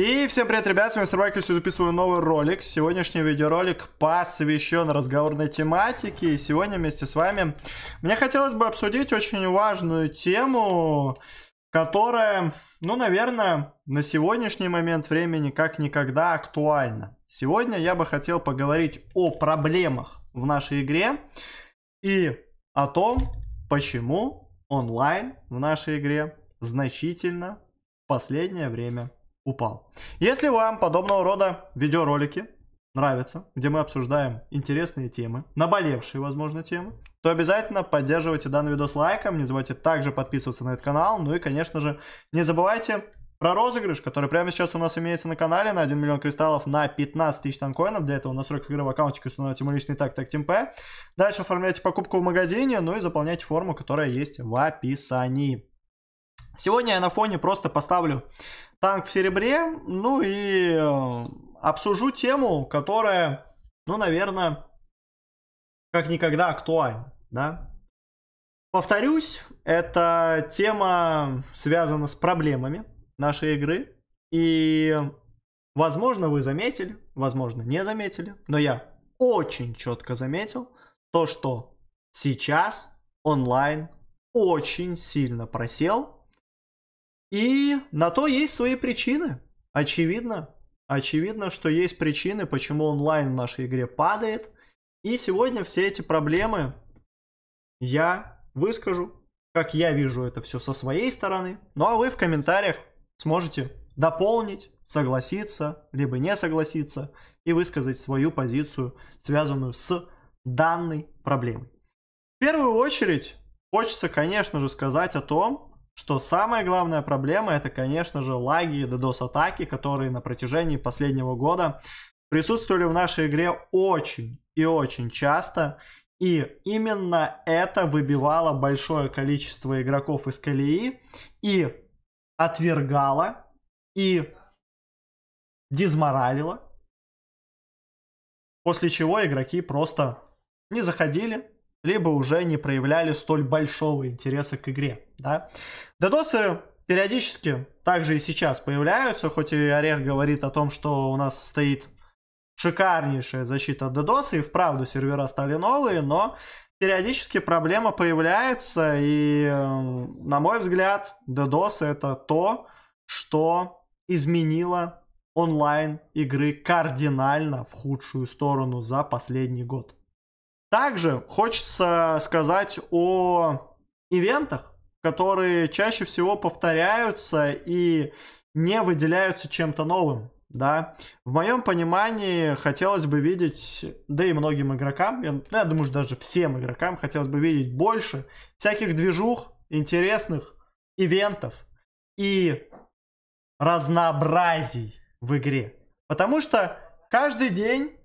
И всем привет, ребят, с вами Сарвайкус, и записываю новый ролик. Сегодняшний видеоролик посвящен разговорной тематике. И сегодня вместе с вами мне хотелось бы обсудить очень важную тему, которая, ну, наверное, на сегодняшний момент времени как никогда актуальна. Сегодня я бы хотел поговорить о проблемах в нашей игре и о том, почему онлайн в нашей игре значительно в последнее время упал. Если вам подобного рода видеоролики нравятся, где мы обсуждаем интересные темы, наболевшие, возможно, темы, то обязательно поддерживайте данный видос лайком, не забывайте также подписываться на этот канал, ну и, конечно же, не забывайте про розыгрыш, который прямо сейчас у нас имеется на канале на 1 миллион кристаллов на 15 тысяч танкоинов. Для этого в настройках игры в аккаунтике установите мой личный так так Дальше оформляйте покупку в магазине, ну и заполняйте форму, которая есть в описании. Сегодня я на фоне просто поставлю танк в серебре, ну и э, обсужу тему, которая, ну, наверное, как никогда актуальна, да. Повторюсь, эта тема связана с проблемами нашей игры, и, возможно, вы заметили, возможно, не заметили, но я очень четко заметил то, что сейчас онлайн очень сильно просел и на то есть свои причины. Очевидно. Очевидно, что есть причины, почему онлайн в нашей игре падает. И сегодня все эти проблемы я выскажу, как я вижу это все со своей стороны. Ну а вы в комментариях сможете дополнить, согласиться, либо не согласиться и высказать свою позицию, связанную с данной проблемой. В первую очередь хочется, конечно же, сказать о том, что самая главная проблема это, конечно же, лаги и DDoS-атаки, которые на протяжении последнего года присутствовали в нашей игре очень и очень часто. И именно это выбивало большое количество игроков из колеи и отвергало, и дизморалило. После чего игроки просто не заходили, либо уже не проявляли столь большого интереса к игре, да. Додосы периодически также и сейчас появляются, хоть и Орех говорит о том, что у нас стоит шикарнейшая защита от додоса и вправду сервера стали новые, но периодически проблема появляется, и, эм, на мой взгляд, додосы это то, что изменило онлайн игры кардинально в худшую сторону за последний год. Также хочется сказать о ивентах, которые чаще всего повторяются и не выделяются чем-то новым. Да, в моем понимании хотелось бы видеть, да и многим игрокам, я, ну, я думаю, что даже всем игрокам хотелось бы видеть больше всяких движух, интересных ивентов и разнообразий в игре. Потому что каждый день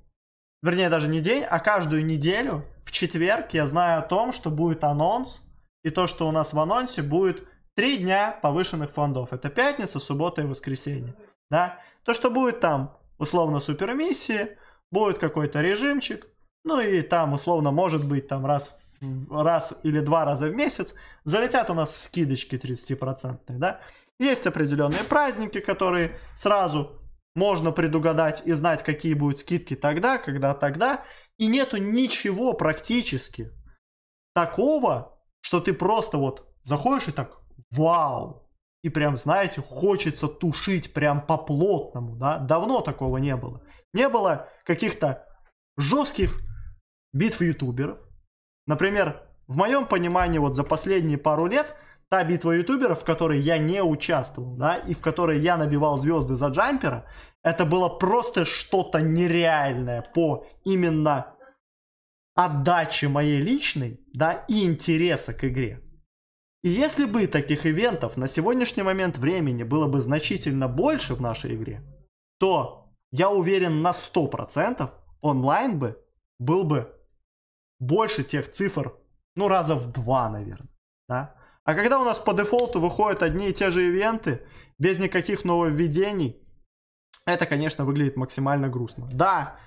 вернее, даже не день, а каждую неделю в четверг я знаю о том, что будет анонс, и то, что у нас в анонсе будет три дня повышенных фондов. Это пятница, суббота и воскресенье. Да? То, что будет там, условно, супермиссии, будет какой-то режимчик, ну и там, условно, может быть, там раз, раз или два раза в месяц залетят у нас скидочки 30%, процентные, да? Есть определенные праздники, которые сразу можно предугадать и знать, какие будут скидки тогда, когда тогда. И нету ничего практически такого, что ты просто вот заходишь и так вау. И прям, знаете, хочется тушить прям по плотному, да. Давно такого не было. Не было каких-то жестких битв ютуберов. Например, в моем понимании вот за последние пару лет – та битва ютуберов, в которой я не участвовал, да, и в которой я набивал звезды за джампера, это было просто что-то нереальное по именно отдаче моей личной, да, и интереса к игре. И если бы таких ивентов на сегодняшний момент времени было бы значительно больше в нашей игре, то я уверен на 100% онлайн бы был бы больше тех цифр, ну, раза в два, наверное, да. А когда у нас по дефолту выходят одни и те же ивенты, без никаких нововведений, это, конечно, выглядит максимально грустно. Да,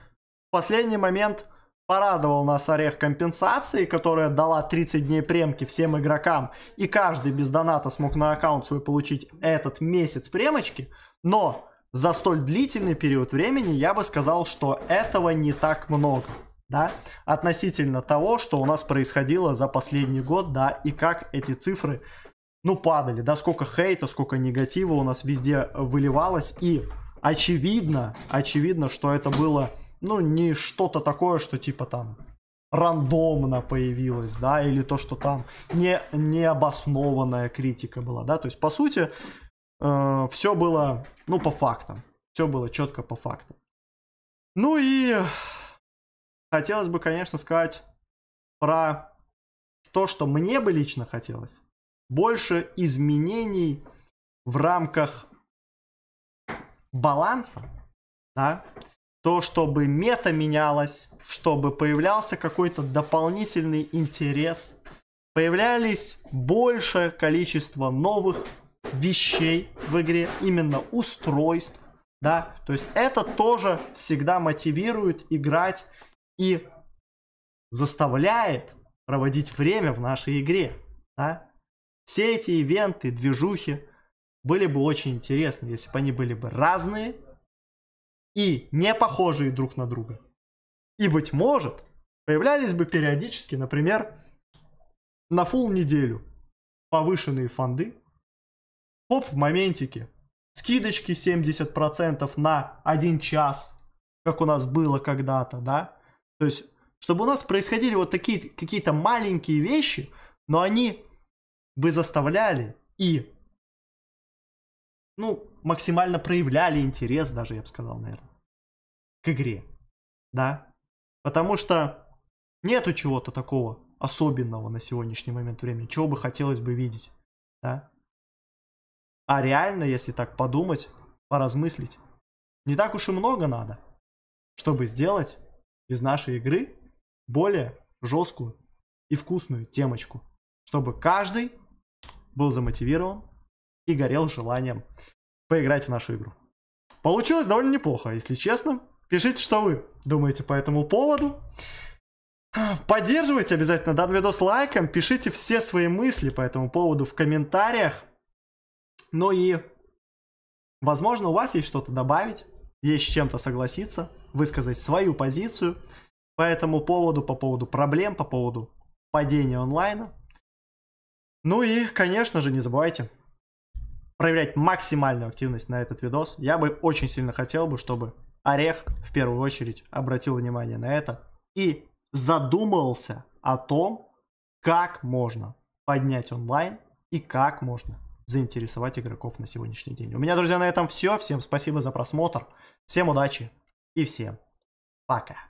последний момент порадовал нас орех компенсации, которая дала 30 дней премки всем игрокам, и каждый без доната смог на аккаунт свой получить этот месяц премочки, но за столь длительный период времени я бы сказал, что этого не так много да, относительно того, что у нас происходило за последний год, да, и как эти цифры, ну, падали, да, сколько хейта, сколько негатива у нас везде выливалось, и очевидно, очевидно, что это было, ну, не что-то такое, что типа там рандомно появилось, да, или то, что там не, необоснованная критика была, да, то есть, по сути, э, все было, ну, по фактам, все было четко по фактам. Ну и хотелось бы, конечно, сказать про то, что мне бы лично хотелось. Больше изменений в рамках баланса, да, то, чтобы мета менялась, чтобы появлялся какой-то дополнительный интерес, появлялись большее количество новых вещей в игре, именно устройств, да, то есть это тоже всегда мотивирует играть и заставляет проводить время в нашей игре. Да? Все эти ивенты, движухи были бы очень интересны, если бы они были бы разные и не похожие друг на друга. И, быть может, появлялись бы периодически, например, на фул неделю повышенные фонды, хоп в моментике, скидочки 70% на один час, как у нас было когда-то, да, то есть, чтобы у нас происходили вот такие какие-то маленькие вещи, но они бы заставляли и, ну, максимально проявляли интерес даже, я бы сказал, наверное, к игре. Да? Потому что нету чего-то такого особенного на сегодняшний момент времени, чего бы хотелось бы видеть. Да? А реально, если так подумать, поразмыслить, не так уж и много надо, чтобы сделать из нашей игры более жесткую и вкусную темочку, чтобы каждый был замотивирован и горел желанием поиграть в нашу игру. Получилось довольно неплохо, если честно. Пишите, что вы думаете по этому поводу. Поддерживайте обязательно данный видос лайком, пишите все свои мысли по этому поводу в комментариях. Ну и, возможно, у вас есть что-то добавить, есть с чем-то согласиться высказать свою позицию по этому поводу, по поводу проблем, по поводу падения онлайна. Ну и, конечно же, не забывайте проявлять максимальную активность на этот видос. Я бы очень сильно хотел бы, чтобы Орех в первую очередь обратил внимание на это и задумывался о том, как можно поднять онлайн и как можно заинтересовать игроков на сегодняшний день. У меня, друзья, на этом все. Всем спасибо за просмотр. Всем удачи. И всем пока.